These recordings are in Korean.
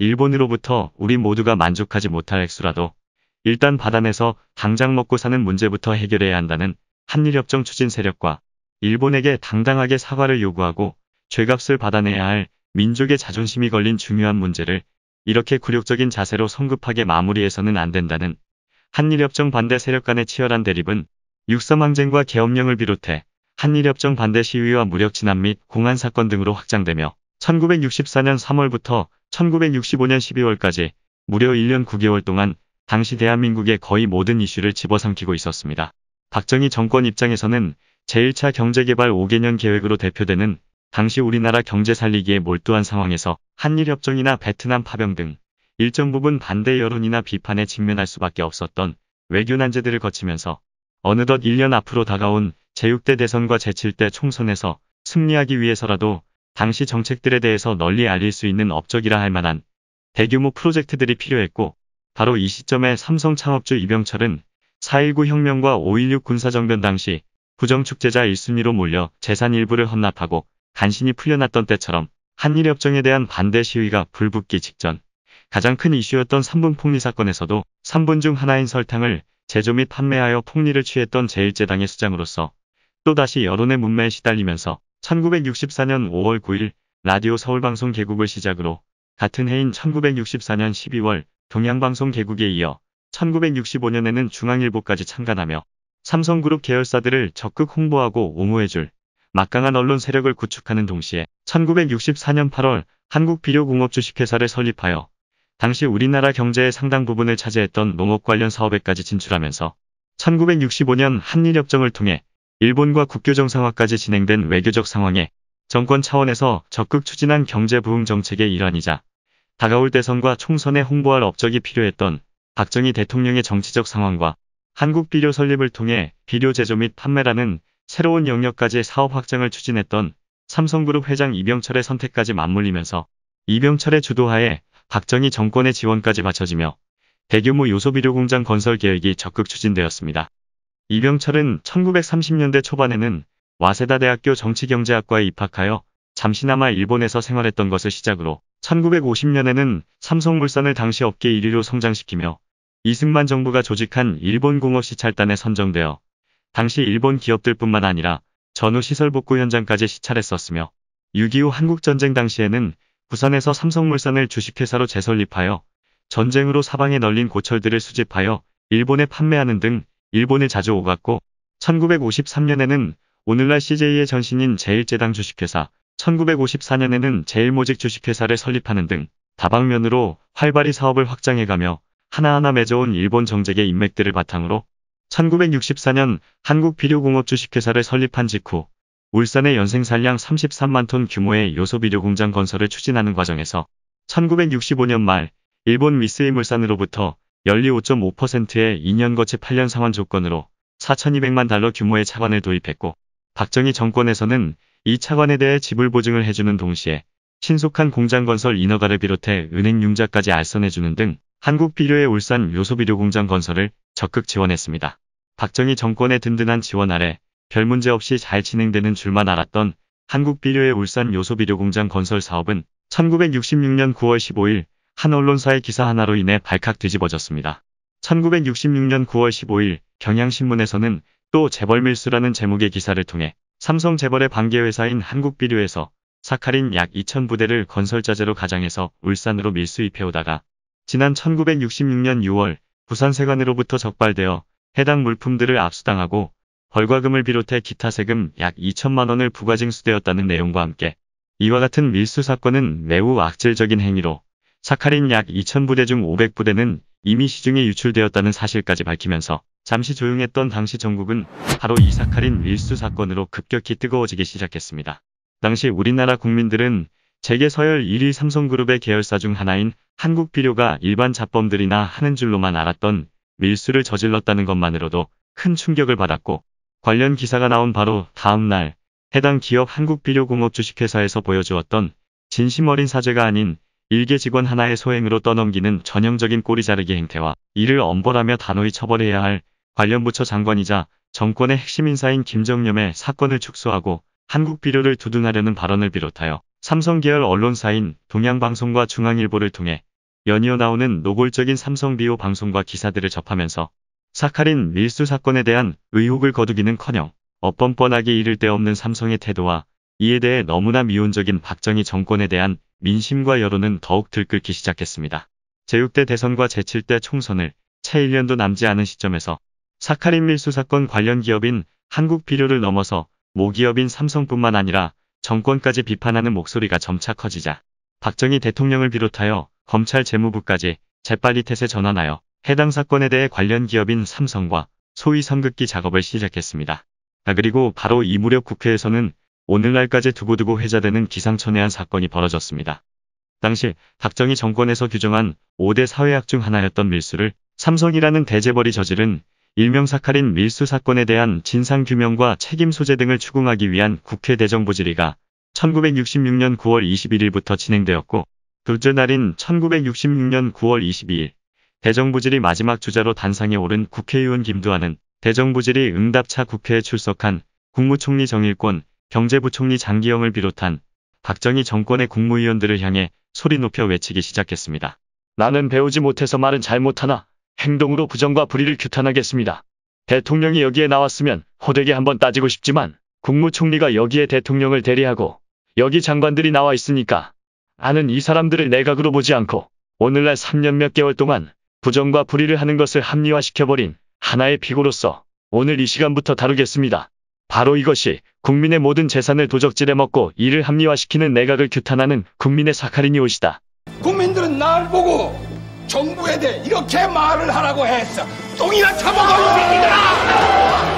일본으로부터 우리 모두가 만족하지 못할 액수라도 일단 바다내서 당장 먹고 사는 문제부터 해결해야 한다는 한일협정 추진 세력과 일본에게 당당하게 사과를 요구하고 죄값을 받아내야 할 민족의 자존심이 걸린 중요한 문제를 이렇게 굴욕적인 자세로 성급하게 마무리해서는 안 된다는 한일협정 반대 세력 간의 치열한 대립은 육삼항쟁과 계엄령을 비롯해 한일협정 반대 시위와 무력 진압 및 공안 사건 등으로 확장되며 1964년 3월부터 1965년 12월까지 무려 1년 9개월 동안 당시 대한민국의 거의 모든 이슈를 집어삼키고 있었습니다. 박정희 정권 입장에서는 제1차 경제개발 5개년 계획으로 대표되는 당시 우리나라 경제 살리기에 몰두한 상황에서 한일협정이나 베트남 파병 등 일정 부분 반대 여론이나 비판에 직면할 수밖에 없었던 외교 난제들을 거치면서 어느덧 1년 앞으로 다가온 제6대 대선과 제7대 총선에서 승리하기 위해서라도 당시 정책들에 대해서 널리 알릴 수 있는 업적이라 할 만한 대규모 프로젝트들이 필요했고 바로 이 시점에 삼성 창업주 이병철은 4.19 혁명과 5.16 군사정변 당시 부정축제자 1순위로 몰려 재산 일부를 헌납하고 간신히 풀려났던 때처럼 한일협정에 대한 반대 시위가 불붙기 직전 가장 큰 이슈였던 3분 폭리 사건에서도 3분 중 하나인 설탕을 제조 및 판매하여 폭리를 취했던 제1재당의 수장으로서 또다시 여론의 문매에 시달리면서 1964년 5월 9일 라디오 서울방송 개국을 시작으로 같은 해인 1964년 12월 동양방송 개국에 이어 1965년에는 중앙일보까지 참관하며 삼성그룹 계열사들을 적극 홍보하고 옹호해줄 막강한 언론 세력을 구축하는 동시에 1964년 8월 한국비료공업주식회사를 설립하여 당시 우리나라 경제의 상당 부분을 차지했던 농업 관련 사업에까지 진출하면서 1965년 한일협정을 통해 일본과 국교정 상화까지 진행된 외교적 상황에 정권 차원에서 적극 추진한 경제부흥 정책의 일환이자 다가올 대선과 총선에 홍보할 업적이 필요했던 박정희 대통령의 정치적 상황과 한국 비료 설립을 통해 비료 제조 및 판매라는 새로운 영역까지 사업 확장을 추진했던 삼성그룹 회장 이병철의 선택까지 맞물리면서 이병철의 주도하에 박정희 정권의 지원까지 받쳐지며 대규모 요소비료 공장 건설 계획이 적극 추진되었습니다. 이병철은 1930년대 초반에는 와세다 대학교 정치경제학과에 입학하여 잠시나마 일본에서 생활했던 것을 시작으로 1950년에는 삼성물산을 당시 업계 1위로 성장시키며 이승만 정부가 조직한 일본 공업시 찰단에 선정되어 당시 일본 기업들뿐만 아니라 전후 시설 복구 현장까지 시찰했었으며 6.25 한국전쟁 당시에는 부산에서 삼성물산을 주식회사로 재설립하여 전쟁으로 사방에 널린 고철들을 수집하여 일본에 판매하는 등 일본에 자주 오갔고 1953년에는 오늘날 CJ의 전신인 제1제당 주식회사, 1954년에는 제일모직 주식회사를 설립하는 등 다방면으로 활발히 사업을 확장해가며 하나하나 맺어온 일본 정책의 인맥들을 바탕으로 1964년 한국비료공업 주식회사를 설립한 직후 울산의 연생 산량 33만 톤 규모의 요소비료 공장 건설을 추진하는 과정에서 1965년 말 일본 미쓰이 물산으로부터 연리 5.5%의 2년 거치 8년 상환 조건으로 4,200만 달러 규모의 차관을 도입했고 박정희 정권에서는 이 차관에 대해 지불 보증을 해주는 동시에 신속한 공장 건설 인허가를 비롯해 은행 융자까지 알선해주는 등 한국 비료의 울산 요소비료 공장 건설을 적극 지원했습니다. 박정희 정권의 든든한 지원 아래 별 문제 없이 잘 진행되는 줄만 알았던 한국 비료의 울산 요소비료 공장 건설 사업은 1966년 9월 15일 한 언론사의 기사 하나로 인해 발칵 뒤집어졌습니다. 1966년 9월 15일 경향신문에서는 또 재벌 밀수라는 제목의 기사를 통해 삼성 재벌의 관계회사인 한국비료에서 사카린 약 2,000부대를 건설자재로 가장해서 울산으로 밀수입해오다가 지난 1966년 6월 부산세관으로부터 적발되어 해당 물품들을 압수당하고 벌과금을 비롯해 기타 세금 약 2천만 원을 부과징수되었다는 내용과 함께 이와 같은 밀수 사건은 매우 악질적인 행위로 사카린 약 2000부대 중 500부대는 이미 시중에 유출되었다는 사실까지 밝히면서 잠시 조용했던 당시 전국은 바로 이 사카린 밀수 사건으로 급격히 뜨거워지기 시작했습니다. 당시 우리나라 국민들은 재계 서열 1위 삼성그룹의 계열사 중 하나인 한국비료가 일반 잡범들이나 하는 줄로만 알았던 밀수를 저질렀다는 것만으로도 큰 충격을 받았고 관련 기사가 나온 바로 다음 날 해당 기업 한국비료공업 주식회사에서 보여주었던 진심 어린 사죄가 아닌 일개 직원 하나의 소행으로 떠넘기는 전형적인 꼬리 자르기 행태와 이를 엄벌하며 단호히 처벌해야 할 관련 부처 장관이자 정권의 핵심 인사인 김정념의 사건을 축소하고 한국 비료를 두둔하려는 발언을 비롯하여 삼성 계열 언론사인 동양방송과 중앙일보를 통해 연이어 나오는 노골적인 삼성 비호 방송과 기사들을 접하면서 사카린 밀수 사건에 대한 의혹을 거두기는커녕 어뻔뻔하게 이를 데 없는 삼성의 태도와 이에 대해 너무나 미온적인 박정희 정권에 대한 민심과 여론은 더욱 들끓기 시작했습니다. 제6대 대선과 제7대 총선을 채 1년도 남지 않은 시점에서 사카린 밀수 사건 관련 기업인 한국 비료를 넘어서 모기업인 삼성뿐만 아니라 정권까지 비판하는 목소리가 점차 커지자 박정희 대통령을 비롯하여 검찰 재무부까지 재빨리 탓에 전환하여 해당 사건에 대해 관련 기업인 삼성과 소위 선긋기 작업을 시작했습니다. 아, 그리고 바로 이 무렵 국회에서는 오늘날까지 두고두고 회자되는 기상천외한 사건이 벌어졌습니다. 당시 박정희 정권에서 규정한 5대 사회학 중 하나였던 밀수를 삼성이라는 대재벌이 저지른 일명 사카린 밀수 사건에 대한 진상규명과 책임 소재 등을 추궁하기 위한 국회 대정부 질의가 1966년 9월 21일부터 진행되었고 둘째 날인 1966년 9월 22일 대정부 질의 마지막 주자로 단상에 오른 국회의원 김두한은 대정부 질의 응답차 국회에 출석한 국무총리 정일권, 경제부총리 장기영을 비롯한 박정희 정권의 국무위원들을 향해 소리 높여 외치기 시작했습니다. 나는 배우지 못해서 말은 잘못하나 행동으로 부정과 불의를 규탄하겠습니다. 대통령이 여기에 나왔으면 호되게 한번 따지고 싶지만 국무총리가 여기에 대통령을 대리하고 여기 장관들이 나와 있으니까 아는 이 사람들을 내각으로 보지 않고 오늘날 3년 몇 개월 동안 부정과 불의를 하는 것을 합리화시켜버린 하나의 피고로서 오늘 이 시간부터 다루겠습니다. 바로 이것이 국민의 모든 재산을 도적질해 먹고 이를 합리화시키는 내각을 규탄하는 국민의 사카린이옷이다 국민들은 날 보고 정부에 대해 이렇게 말을 하라고 했어. 똥이나 참아먹어!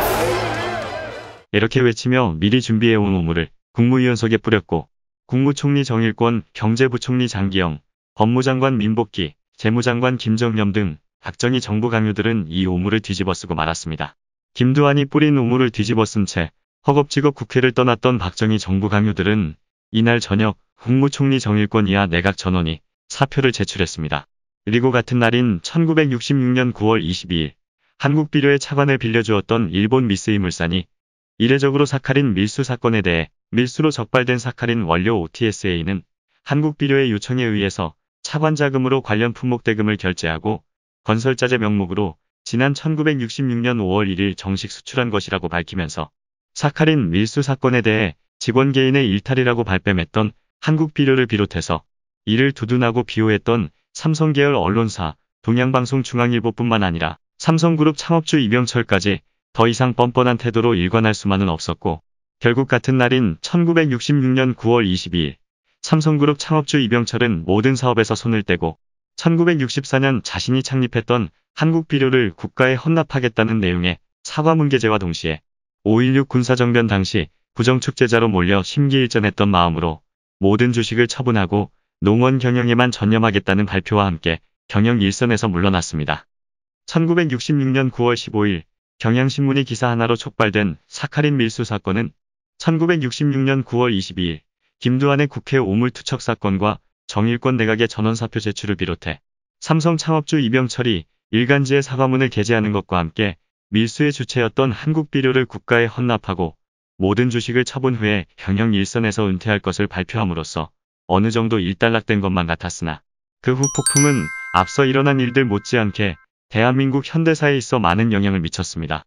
이렇게 외치며 미리 준비해온 오물을 국무위원석에 뿌렸고 국무총리 정일권, 경제부총리 장기영, 법무장관 민복기, 재무장관 김정념등 박정희 정부 강요들은 이 오물을 뒤집어쓰고 말았습니다. 김두한이 뿌린 우물을 뒤집어 쓴채 허겁지겁 국회를 떠났던 박정희 정부 강요들은 이날 저녁 국무총리 정일권 이하 내각 전원이 사표를 제출했습니다. 그리고 같은 날인 1966년 9월 22일 한국 비료의 차관을 빌려주었던 일본 미쓰이 물산이 이례적으로 사카린 밀수 사건에 대해 밀수로 적발된 사카린 원료 OTSA는 한국 비료의 요청에 의해서 차관 자금으로 관련 품목 대금을 결제하고 건설자재 명목으로 지난 1966년 5월 1일 정식 수출한 것이라고 밝히면서 사카린 밀수 사건에 대해 직원 개인의 일탈이라고 발뺌했던 한국비료를 비롯해서 이를 두둔하고 비호했던 삼성 계열 언론사 동양방송 중앙일보뿐만 아니라 삼성그룹 창업주 이병철까지 더 이상 뻔뻔한 태도로 일관할 수만은 없었고 결국 같은 날인 1966년 9월 22일 삼성그룹 창업주 이병철은 모든 사업에서 손을 떼고 1964년 자신이 창립했던 한국 비료를 국가에 헌납하겠다는 내용의 사과문계제와 동시에 5.16 군사정변 당시 부정축제자로 몰려 심기일전했던 마음으로 모든 주식을 처분하고 농원 경영에만 전념하겠다는 발표와 함께 경영 일선에서 물러났습니다. 1966년 9월 15일 경향신문이 기사 하나로 촉발된 사카린 밀수 사건은 1966년 9월 22일 김두한의 국회 오물투척 사건과 정일권 내각의 전원사표 제출을 비롯해 삼성 창업주 이병철이 일간지에 사과문을 게재하는 것과 함께 밀수의 주체였던 한국비료를 국가에 헌납하고 모든 주식을 처분 후에 경영 일선에서 은퇴할 것을 발표함으로써 어느 정도 일단락된 것만 같았으나 그 후 폭풍은 앞서 일어난 일들 못지않게 대한민국 현대사에 있어 많은 영향을 미쳤습니다.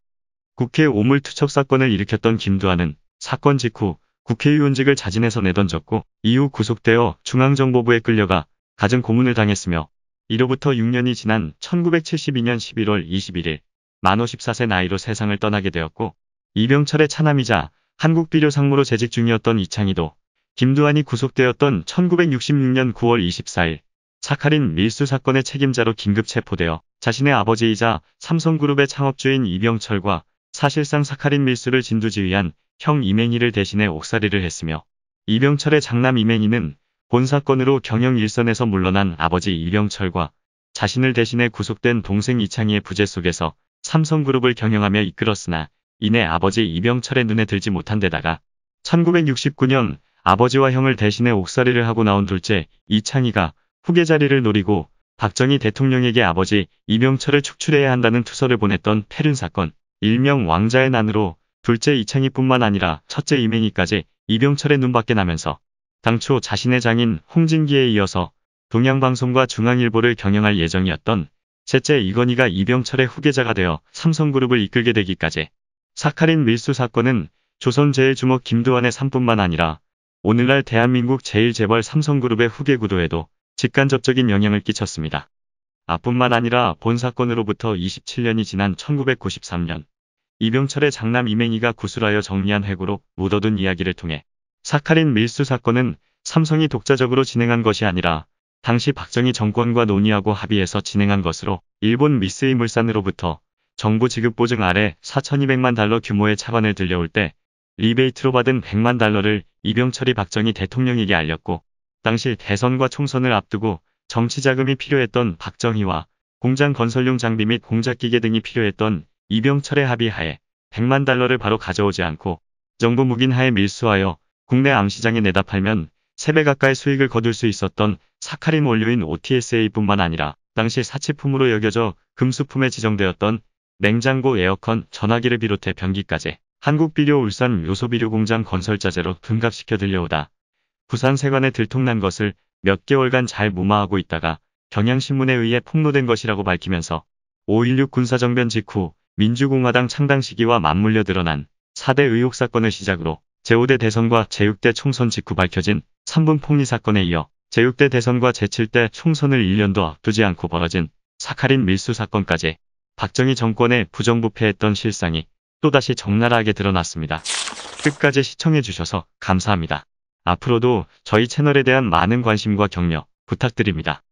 국회 오물투척 사건을 일으켰던 김두한은 사건 직후 국회의원직을 자진해서 내던졌고 이후 구속되어 중앙정보부에 끌려가 가정 고문을 당했으며 이로부터 6년이 지난 1972년 11월 21일 만 54세 나이로 세상을 떠나게 되었고 이병철의 차남이자 한국비료상무로 재직 중이었던 이창희도 김두한이 구속되었던 1966년 9월 24일 사카린 밀수 사건의 책임자로 긴급 체포되어 자신의 아버지이자 삼성그룹의 창업주인 이병철과 사실상 사카린 밀수를 진두지휘한 형이맹이를 대신해 옥살이를 했으며 이병철의 장남 이맹이는본 사건으로 경영 일선에서 물러난 아버지 이병철과 자신을 대신해 구속된 동생 이창희의 부재 속에서 삼성그룹을 경영하며 이끌었으나 이내 아버지 이병철의 눈에 들지 못한 데다가 1969년 아버지와 형을 대신해 옥살이를 하고 나온 둘째 이창희가 후계 자리를 노리고 박정희 대통령에게 아버지 이병철을 축출해야 한다는 투서를 보냈던 패륜 사건 일명 왕자의 난으로 둘째 이창희뿐만 아니라 첫째 이맹희까지 이병철의 눈밖에 나면서 당초 자신의 장인 홍진기에 이어서 동양방송과 중앙일보를 경영할 예정이었던 셋째 이건희가 이병철의 후계자가 되어 삼성그룹을 이끌게 되기까지 사카린 밀수 사건은 조선제일주먹 김두한의 삶뿐만 아니라 오늘날 대한민국 제일재벌 삼성그룹의 후계 구도에도 직간접적인 영향을 끼쳤습니다. 앞뿐만 아니라 본 사건으로부터 27년이 지난 1993년 이병철의 장남 이맹이가 구술하여 정리한 핵으로 묻어둔 이야기를 통해 사카린 밀수 사건은 삼성이 독자적으로 진행한 것이 아니라 당시 박정희 정권과 논의하고 합의해서 진행한 것으로 일본 미쓰이 물산으로부터 정부 지급 보증 아래 4,200만 달러 규모의 차관을 들려올 때 리베이트로 받은 100만 달러를 이병철이 박정희 대통령에게 알렸고 당시 대선과 총선을 앞두고 정치 자금이 필요했던 박정희와 공장 건설용 장비 및 공작기계 등이 필요했던 이병철의 합의하에 100만 달러를 바로 가져오지 않고 정부 묵인하에 밀수하여 국내 암시장에 내다 팔면 3배 가까이 수익을 거둘 수 있었던 사카린 원료인 OTSA뿐만 아니라 당시 사치품으로 여겨져 금수품에 지정되었던 냉장고, 에어컨, 전화기를 비롯해 변기까지 한국비료 울산 요소비료공장 건설자재로 등갑시켜 들려오다. 부산 세관에 들통난 것을 몇 개월간 잘 무마하고 있다가 경향신문에 의해 폭로된 것이라고 밝히면서 5.16 군사정변 직후 민주공화당 창당 시기와 맞물려 드러난 4대 의혹 사건을 시작으로 제5대 대선과 제6대 총선 직후 밝혀진 3분 폭리 사건에 이어 제6대 대선과 제7대 총선을 1년도 앞두지 않고 벌어진 사카린 밀수 사건까지 박정희 정권의 부정부패했던 실상이 또다시 적나라하게 드러났습니다. 끝까지 시청해주셔서 감사합니다. 앞으로도 저희 채널에 대한 많은 관심과 격려 부탁드립니다.